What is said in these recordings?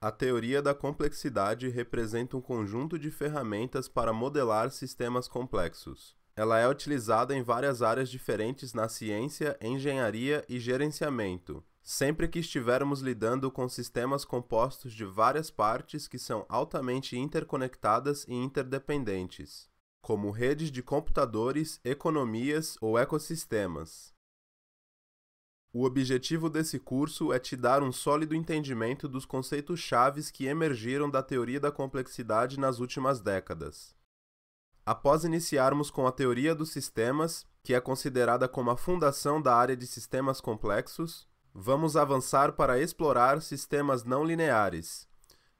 A teoria da complexidade representa um conjunto de ferramentas para modelar sistemas complexos. Ela é utilizada em várias áreas diferentes na ciência, engenharia e gerenciamento, sempre que estivermos lidando com sistemas compostos de várias partes que são altamente interconectadas e interdependentes, como redes de computadores, economias ou ecossistemas. O objetivo desse curso é te dar um sólido entendimento dos conceitos chaves que emergiram da teoria da complexidade nas últimas décadas. Após iniciarmos com a teoria dos sistemas, que é considerada como a fundação da área de sistemas complexos, vamos avançar para explorar sistemas não lineares,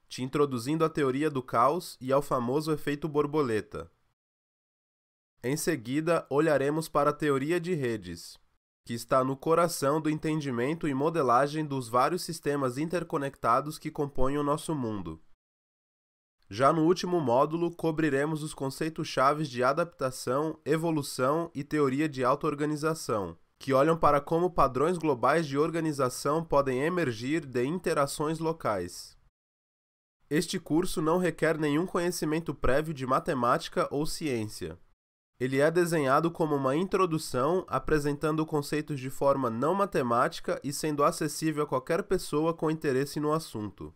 te introduzindo à teoria do caos e ao famoso efeito borboleta. Em seguida, olharemos para a teoria de redes, que está no coração do entendimento e modelagem dos vários sistemas interconectados que compõem o nosso mundo. Já no último módulo, cobriremos os conceitos-chave de adaptação, evolução e teoria de auto-organização, que olham para como padrões globais de organização podem emergir de interações locais. Este curso não requer nenhum conhecimento prévio de matemática ou ciência. Ele é desenhado como uma introdução, apresentando conceitos de forma não matemática e sendo acessível a qualquer pessoa com interesse no assunto.